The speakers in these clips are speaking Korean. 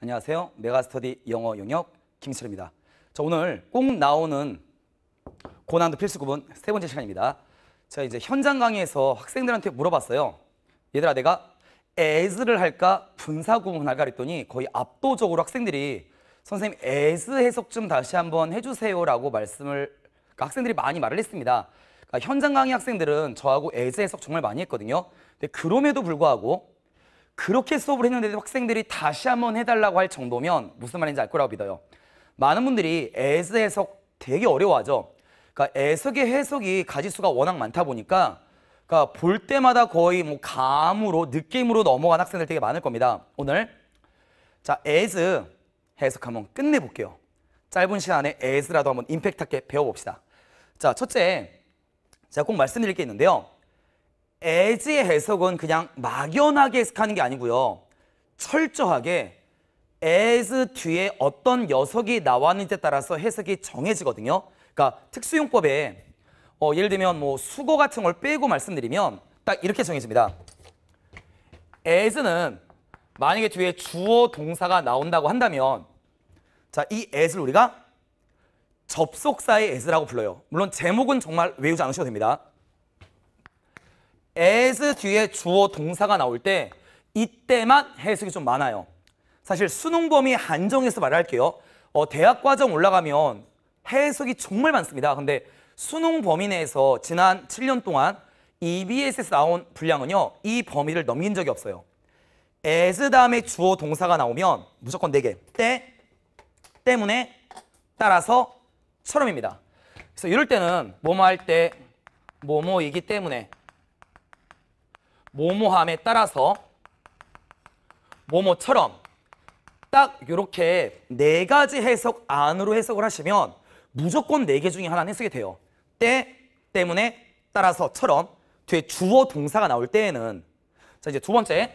안녕하세요. 메가스터디 영어 영역 김철입니다. 자, 오늘 꼭 나오는 고난도 필수 구분 세 번째 시간입니다. 제 이제 현장 강의에서 학생들한테 물어봤어요. 얘들아 내가 as를 할까 분사 구분할까 그더니 거의 압도적으로 학생들이 선생님 as 해석 좀 다시 한번 해주세요라고 말씀을 그러니까 학생들이 많이 말을 했습니다. 그러니까 현장 강의 학생들은 저하고 as 해석 정말 많이 했거든요. 근데 그럼에도 불구하고 그렇게 수업을 했는데도 학생들이 다시 한번 해달라고 할 정도면 무슨 말인지 알 거라고 믿어요. 많은 분들이 as 해석 되게 어려워하죠. 그러니까 해석의 해석이 가지수가 워낙 많다 보니까 그러니까 볼 때마다 거의 뭐 감으로 느낌으로 넘어간 학생들 되게 많을 겁니다. 오늘 자 as 해석 한번 끝내볼게요. 짧은 시간에 as라도 한번 임팩트 있게 배워봅시다. 자 첫째 제가 꼭 말씀드릴 게 있는데요. 에지의 해석은 그냥 막연하게 해석하는 게 아니고요. 철저하게 as 뒤에 어떤 녀석이 나왔는지에 따라서 해석이 정해지거든요. 그러니까 특수용법에 어, 예를 들면 뭐 수거 같은 걸 빼고 말씀드리면 딱 이렇게 정해집니다. as는 만약에 뒤에 주어 동사가 나온다고 한다면 자, 이 as를 우리가 접속사의 as라고 불러요. 물론 제목은 정말 외우지 않으셔도 됩니다. as 뒤에 주어 동사가 나올 때 이때만 해석이 좀 많아요. 사실 수능 범위 한정에서 말할게요. 어, 대학 과정 올라가면 해석이 정말 많습니다. 근데 수능 범위 내에서 지난 7년 동안 EBS에서 나온 분량은요. 이 범위를 넘긴 적이 없어요. as 다음에 주어 동사가 나오면 무조건 4개. 때, 때문에, 따라서, 처럼입니다. 그래서 이럴 때는 뭐뭐 할 때, 뭐뭐이기 때문에 모모함에 따라서 모모처럼 딱 이렇게 네 가지 해석 안으로 해석을 하시면 무조건 네 개 중에 하나는 해석이 돼요. 때, 때문에, 따라서처럼 뒤에 주어 동사가 나올 때에는 자 이제 두 번째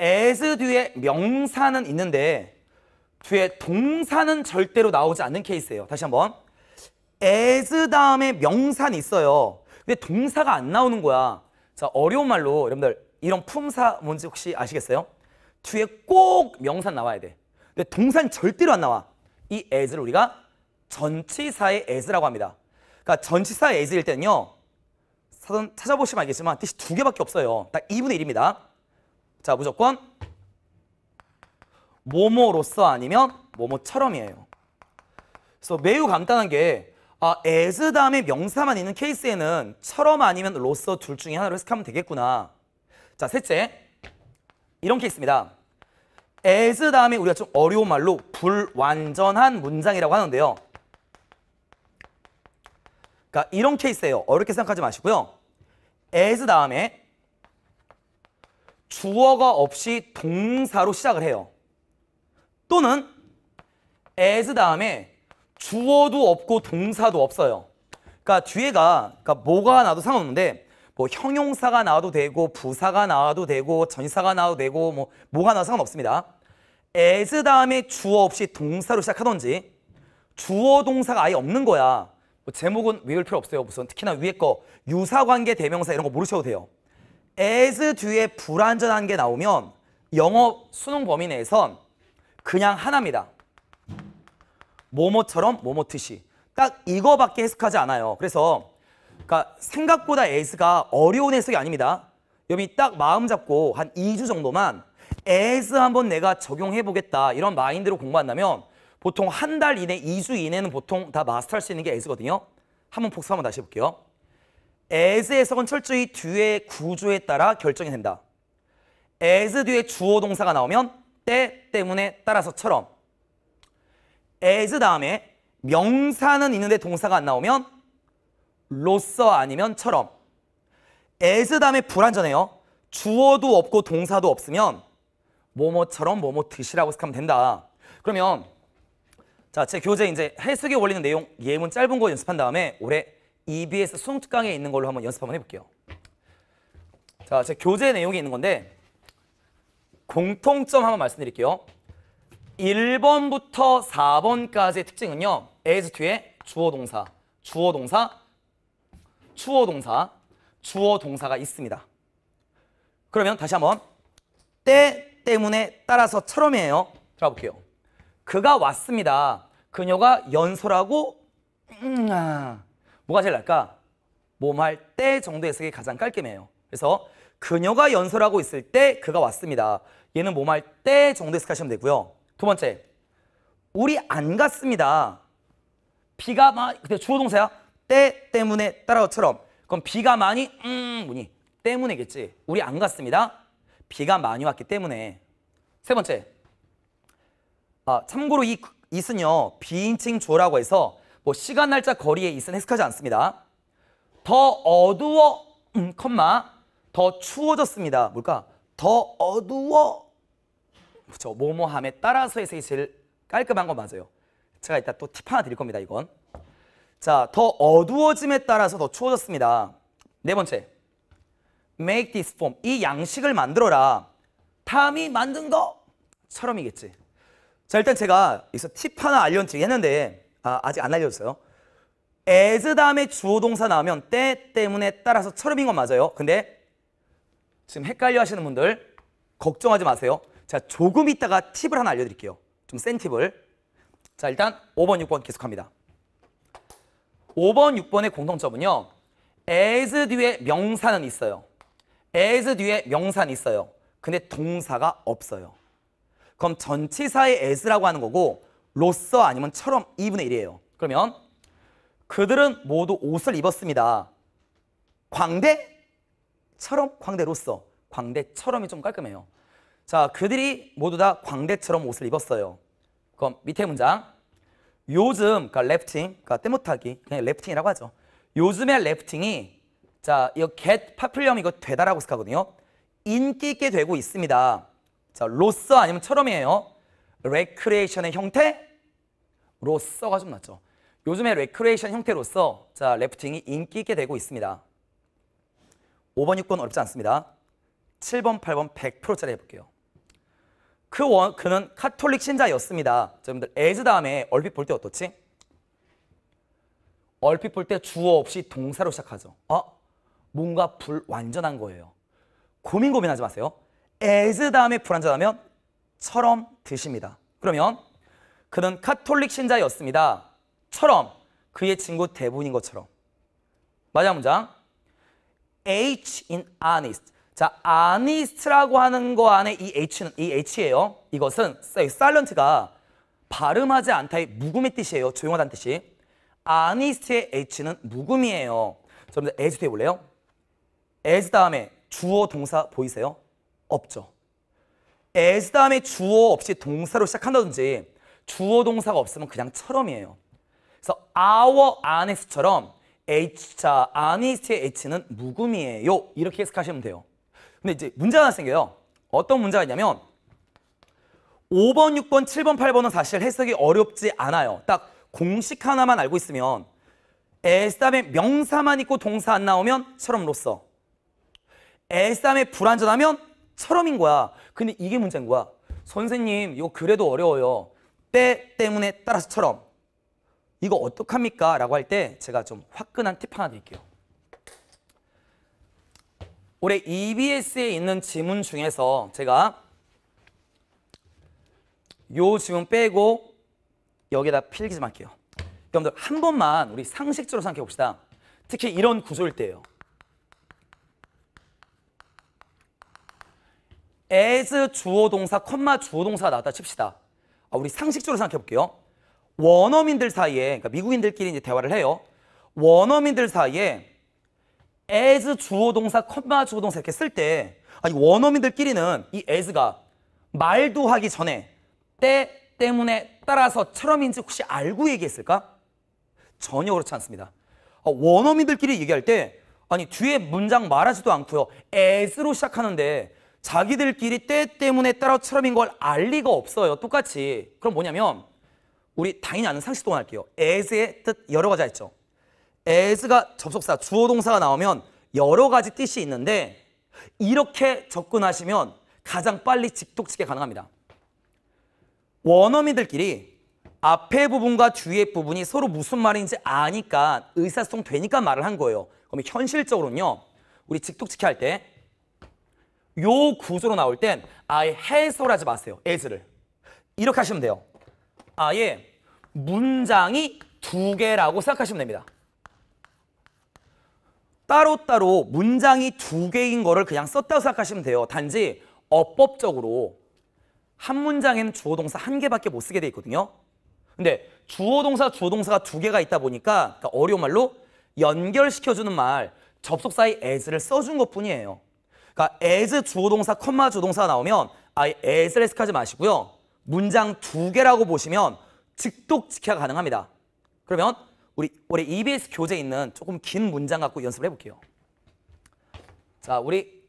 as 뒤에 명사는 있는데 뒤에 동사는 절대로 나오지 않는 케이스예요. 다시 한번 as 다음에 명사는 있어요. 근데 동사가 안 나오는 거야. 자, 어려운 말로 여러분들 이런 품사 뭔지 혹시 아시겠어요? 뒤에 꼭 명사 나와야 돼. 근데 동사는 절대로 안 나와. 이 as를 우리가 전치사의 as라고 합니다. 그러니까 전치사의 as일 때는요. 사전 찾아보시면 알겠지만 뜻이 두 개밖에 없어요. 딱 2분의 1입니다. 자, 무조건 뭐뭐로서 아니면 뭐뭐처럼이에요. 그래서 매우 간단한 게 아, 에즈 다음에 명사만 있는 케이스에는 처럼 아니면 로서 둘 중에 하나로 해석하면 되겠구나. 자, 셋째. 이런 케이스입니다. 에즈 다음에 우리가 좀 어려운 말로 불완전한 문장이라고 하는데요. 그러니까 이런 케이스예요. 어렵게 생각하지 마시고요. 에즈 다음에 주어가 없이 동사로 시작을 해요. 또는 에즈 다음에 주어도 없고 동사도 없어요. 그러니까 뒤에가 그러니까 뭐가 나도 상관없는데 뭐 형용사가 나와도 되고 부사가 나와도 되고 전사가 나와도 되고 뭐 뭐가 나와도 상관없습니다. as 다음에 주어 없이 동사로 시작하던지 주어 동사가 아예 없는 거야. 뭐 제목은 외울 필요 없어요. 무슨 특히나 위에 거 유사관계 대명사 이런 거 모르셔도 돼요. as 뒤에 불완전한 게 나오면 영어 수능 범위 내에선 그냥 하나입니다. 모모처럼 모모트시 딱 이거밖에 해석하지 않아요. 그래서 그러니까 생각보다 에스가 어려운 해석이 아닙니다. 여기 딱 마음 잡고 한 2주 정도만 에스 한번 내가 적용해 보겠다 이런 마인드로 공부한다면 보통 한 달 이내, 2주 이내는 보통 다 마스터할 수 있는 게 에스거든요. 한번 복습 한번 다시 해볼게요. as 해석은 철저히 뒤의 구조에 따라 결정이 된다. as 뒤에 주어 동사가 나오면 때 때문에 따라서처럼 as 다음에 명사는 있는데 동사가 안 나오면 로서 아니면 처럼 as 다음에 불완전해요. 주어도 없고 동사도 없으면 뭐뭐처럼 뭐뭐 드시라고 생각하면 된다. 그러면 자, 제 교재 이제 해석의 원리는 내용 예문 짧은 거 연습한 다음에 올해 EBS 수능 특강에 있는 걸로 한번 연습 한번 해볼게요. 자, 제 교재 내용이 있는 건데 공통점 한번 말씀드릴게요. 1번부터 4번까지의 특징은요. as 뒤에 주어 동사, 주어 동사, 주어 동사, 주어 동사가 있습니다. 그러면 다시 한번 때 때문에 따라서처럼이에요. 들어볼게요. 그가 왔습니다. 그녀가 연설하고 음, 아. 뭐가 제일 날까? 몸할 때 정도의 해석이 가장 깔끔해요. 그래서 그녀가 연설하고 있을 때 그가 왔습니다. 얘는 몸할 때 정도 해석하시면 되고요. 두 번째, 우리 안 갔습니다. 비가 막 그때 주어 동사야. 때 때문에 따라처럼 그럼 비가 많이 음 뭐니 때문에겠지. 우리 안 갔습니다. 비가 많이 왔기 때문에. 세 번째. 아, 참고로 이 이은요 비인칭 조라고 해서 뭐 시간 날짜 거리에 있은 해석하지 않습니다. 더 어두워 음, 컴마 더 추워졌습니다. 뭘까? 더 어두워 그렇죠. 모모함에 따라서 의석이 제일 깔끔한 건 맞아요. 제가 이따 또 팁 하나 드릴 겁니다. 이건. 자, 더 어두워짐에 따라서 더 추워졌습니다. 네 번째. Make this form. 이 양식을 만들어라. 탐이 만든 거처럼이겠지. 자, 일단 제가 여기서 팁 하나 알려드리긴 했는데 아, 아직 안 알려줬어요. as 다음에 주어 동사 나오면 때 때문에 따라서 처럼인 건 맞아요. 근데 지금 헷갈려 하시는 분들 걱정하지 마세요. 자, 조금 있다가 팁을 하나 알려드릴게요. 좀 센 팁을. 자, 일단 5번, 6번 계속합니다. 5번, 6번의 공통점은요. as 뒤에 명사는 있어요. as 뒤에 명사는 있어요. 근데 동사가 없어요. 그럼 전치사의 as라고 하는 거고 로서 아니면 처럼 2분의 1이에요. 그러면 그들은 모두 옷을 입었습니다. 광대? 처럼 광대로서. 광대처럼이 좀 깔끔해요. 자, 그들이 모두 다 광대처럼 옷을 입었어요. 그럼 밑에 문장. 요즘, 그러니까 래프팅, 그러니까 때못하기, 그냥 래프팅이라고 하죠. 요즘의 래프팅이 자, 이거 get 파플리엄 이거 되다라고 생각하거든요. 인기 있게 되고 있습니다. 자, 로서 아니면 처럼이에요. 레크레이션의 형태? 로서가 좀 낫죠. 요즘의 레크레이션 형태로서 자, 래프팅이 인기 있게 되고 있습니다. 5번, 6번 어렵지 않습니다. 7번, 8번 100%짜리 해볼게요. 그 원, 그는 카톨릭 신자였습니다. 여러분들 as 다음에 얼핏 볼 때 어떻지? 얼핏 볼 때 주어 없이 동사로 시작하죠. 어? 뭔가 불완전한 거예요. 고민 고민하지 마세요. as 다음에 불완전하면 처럼 드십니다. 그러면 그는 카톨릭 신자였습니다. 처럼 그의 친구 대본인 것처럼. 마지막 문장. H in honest. 자, 아니스트라고 하는 거 안에 이 H는 이 H예요. 이것은 사일런트가 발음하지 않다의 묵음의 뜻이에요. 조용하다는 뜻이. 아니스트의 H는 묵음이에요. 자, 여러분들 as 뒤에 볼래요? as 다음에 주어 동사 보이세요? 없죠. as 다음에 주어 없이 동사로 시작한다든지 주어 동사가 없으면 그냥 처럼이에요. 그래서 our 안에서처럼 H, 자, 아니스트의 H는 묵음이에요. 이렇게 해석하시면 돼요. 근데 이제 문제가 하나 생겨요. 어떤 문제가 있냐면 5번, 6번, 7번, 8번은 사실 해석이 어렵지 않아요. 딱 공식 하나만 알고 있으면 에싸에 명사만 있고 동사 안 나오면 처럼로써 에싸에 불완전하면 처럼인 거야. 근데 이게 문제인 거야. 선생님 이거 그래도 어려워요. 때 때문에 따라서처럼 이거 어떡합니까? 라고 할 때 제가 좀 화끈한 팁 하나 드릴게요. 올해 EBS에 있는 지문 중에서 제가 요 지문 빼고 여기다 에 필기 좀 할게요. 여러분들 한 번만 우리 상식적으로 생각해 봅시다. 특히 이런 구조일 때예요. as 주어 동사, 컴마 주어 동사가 나왔다 칩시다. 아, 우리 상식적으로 생각해 볼게요. 원어민들 사이에, 그러니까 미국인들끼리 이제 대화를 해요. 원어민들 사이에 as 주어 동사, 컴마 주어 동사 이렇게 쓸 때 아니 원어민들끼리는 이 as가 말도 하기 전에 때 때문에 따라서 처럼인지 혹시 알고 얘기했을까? 전혀 그렇지 않습니다. 어, 원어민들끼리 얘기할 때 아니 뒤에 문장 말하지도 않고요. as로 시작하는데 자기들끼리 때 때문에 따라처럼인 걸 알 리가 없어요. 똑같이. 그럼 뭐냐면 우리 당연히 아는 상식 동원 할게요. as의 뜻 여러 가지가 있죠. as가 접속사, 주어 동사가 나오면 여러 가지 뜻이 있는데 이렇게 접근하시면 가장 빨리 직독치게 가능합니다. 원어민들끼리 앞에 부분과 뒤에 부분이 서로 무슨 말인지 아니까 의사소통 되니까 말을 한 거예요. 그럼 현실적으로는요. 우리 직독치게 할때 요 구조로 나올 땐 아예 해설 하지 마세요. as를. 이렇게 하시면 돼요. 아예 문장이 두 개라고 생각하시면 됩니다. 따로따로 문장이 두 개인 거를 그냥 썼다고 생각하시면 돼요. 단지 어법적으로 한 문장에는 주어 동사 한 개밖에 못 쓰게 돼 있거든요. 근데 주어 동사, 주어 동사가 두 개가 있다 보니까 그러니까 어려운 말로 연결시켜주는 말, 접속사의 as를 써준 것뿐이에요. 그러니까 as 주어 동사, 컴마 주어 동사가 나오면 아예 as를 해석하지 마시고요. 문장 두 개라고 보시면 즉독직해가 가능합니다. 그러면 우리 올해 EBS 교재에 있는 조금 긴 문장 갖고 연습을 해볼게요. 자, 우리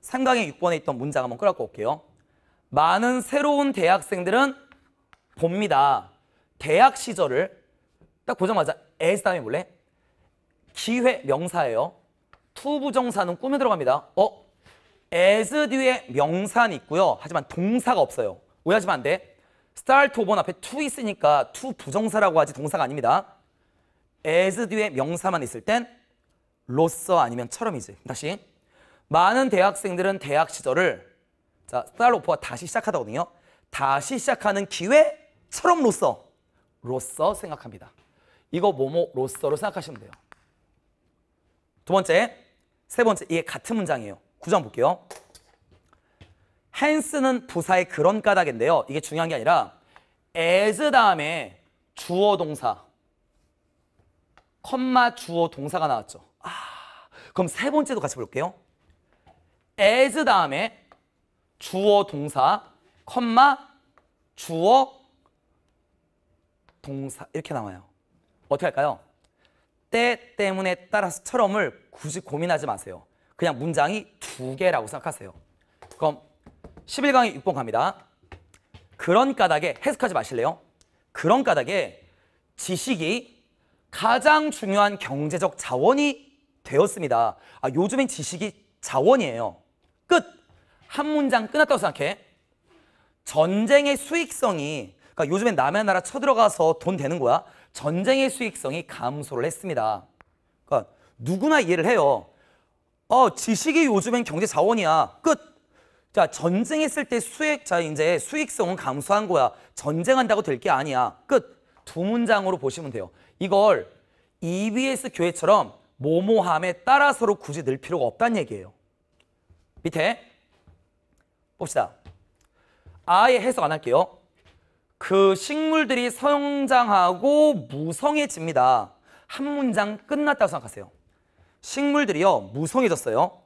상강의 6번에 있던 문장 한번 끌어갖고 올게요. 많은 새로운 대학생들은 봅니다. 대학 시절을 딱 보자마자 S 다음에 몰래 기회 명사예요. 투부정사는 꿈에 들어갑니다. 어? as 뒤에 명사는 있고요. 하지만 동사가 없어요. 오해하지면안 돼. start 5번 앞에 to 있으니까 투 부정사라고 하지 동사가 아닙니다. as 뒤에 명사만 있을 땐 로서 아니면 처럼이지. 다시 많은 대학생들은 대학 시절을 자 스타로퍼와 다시 시작하다거든요. 다시 시작하는 기회처럼로서 로서 생각합니다. 이거 뭐뭐로서로 생각하시면 돼요. 두 번째, 세 번째 이게 같은 문장이에요. 구장 볼게요. 헨스는 부사의 그런 까닭인데요. 이게 중요한 게 아니라 as 다음에 주어 동사 컴마 주어 동사가 나왔죠. 아, 그럼 세 번째도 같이 볼게요. as 다음에 주어 동사, 컴마 주어 동사 이렇게 나와요. 어떻게 할까요? 때 때문에 따라서처럼을 굳이 고민하지 마세요. 그냥 문장이 두 개라고 생각하세요. 그럼 11강의 6번 갑니다. 그런 까닭에 해석하지 마실래요? 그런 까닭에 지식이 가장 중요한 경제적 자원이 되었습니다. 아, 요즘엔 지식이 자원이에요. 끝! 한 문장 끝났다고 생각해. 전쟁의 수익성이, 그러니까 요즘엔 남의 나라 쳐들어가서 돈 되는 거야. 전쟁의 수익성이 감소를 했습니다. 그러니까 누구나 이해를 해요. 어, 지식이 요즘엔 경제 자원이야. 끝. 자, 전쟁했을 때 수익, 자, 이제 수익성은 감소한 거야. 전쟁한다고 될 게 아니야. 끝. 두 문장으로 보시면 돼요. 이걸 EBS 교회처럼 모모함에 따라서로 굳이 늘 필요가 없다는 얘기예요. 밑에 봅시다. 아예 해석 안 할게요. 그 식물들이 성장하고 무성해집니다. 한 문장 끝났다고 생각하세요. 식물들이요 무성해졌어요.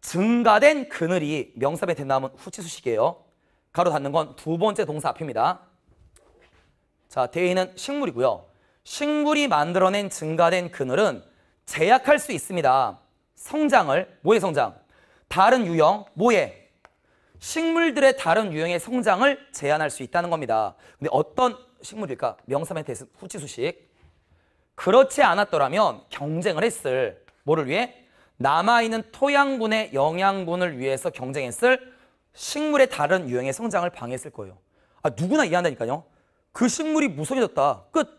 증가된 그늘이 명사에 된다면 후치수식이에요. 가로 닫는 건 두 번째 동사 앞입니다. 자, 대인은 식물이고요. 식물이 만들어낸 증가된 그늘은 제약할 수 있습니다. 성장을, 모의 성장, 다른 유형, 모의, 식물들의 다른 유형의 성장을 제한할 수 있다는 겁니다. 근데 어떤 식물일까? 명삼멘테스 후치수식. 그렇지 않았더라면 경쟁을 했을 뭐를 위해? 남아있는 토양분의 영양분을 위해서 경쟁했을 식물의 다른 유형의 성장을 방해했을 거예요. 아 누구나 이해한다니까요. 그 식물이 무성해졌다. 끝.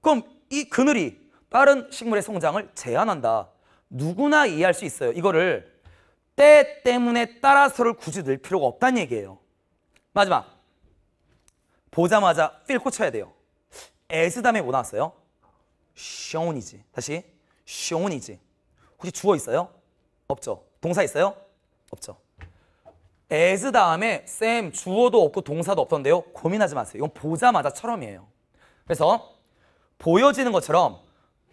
그럼 이 그늘이 빠른 식물의 성장을 제한한다. 누구나 이해할 수 있어요. 이거를 때 때문에 따라서를 굳이 넣을 필요가 없다는 얘기예요. 마지막. 보자마자 필 꽂혀야 돼요. 에스담에 뭐 나왔어요? 쇼온이지. 다시. 쇼온이지. 혹시 주어 있어요? 없죠. 동사 있어요? 없죠. 에즈 다음에 쌤 주어도 없고 동사도 없던데요. 고민하지 마세요. 이건 보자마자처럼이에요. 그래서 보여지는 것처럼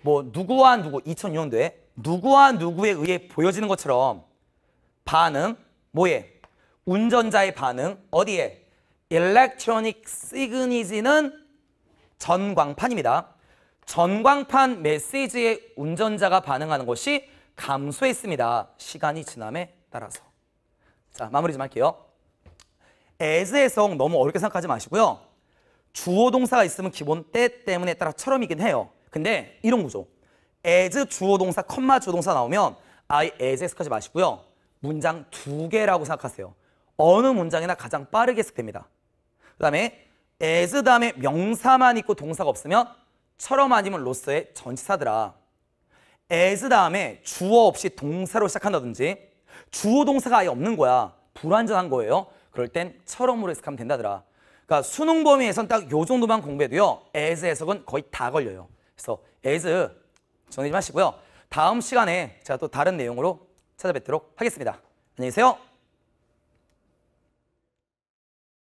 뭐 누구와 누구 2 0 0 6년도에 누구와 누구에 의해 보여지는 것처럼 반응 뭐에 운전자의 반응 어디에 일렉트로닉 시그니지는 전광판입니다. 전광판 메시지에 운전자가 반응하는 것이 감소했습니다. 시간이 지남에 따라서. 자, 마무리 좀 할게요. 에즈의 성 너무 어렵게 생각하지 마시고요. 주어 동사가 있으면 기본 때 때문에 따라 처럼이긴 해요. 근데 이런 구조. as 주어 동사, 컴마 주어 동사 나오면 I as 해석하지 마시고요. 문장 두 개라고 생각하세요. 어느 문장이나 가장 빠르게 해석됩니다. 그 다음에 as 다음에 명사만 있고 동사가 없으면 처럼 아니면 로스의 전치사더라. as 다음에 주어 없이 동사로 시작한다든지 주어 동사가 아예 없는 거야. 불완전한 거예요. 그럴 땐 처럼으로 해석하면 된다더라. 그러니까 수능 범위에선 딱 요 정도만 공부해도요. as 해석은 거의 다 걸려요. 그래서 as 정리좀하시고요 다음 시간에 제가 또 다른 내용으로 찾아뵙도록 하겠습니다. 안녕히 계세요.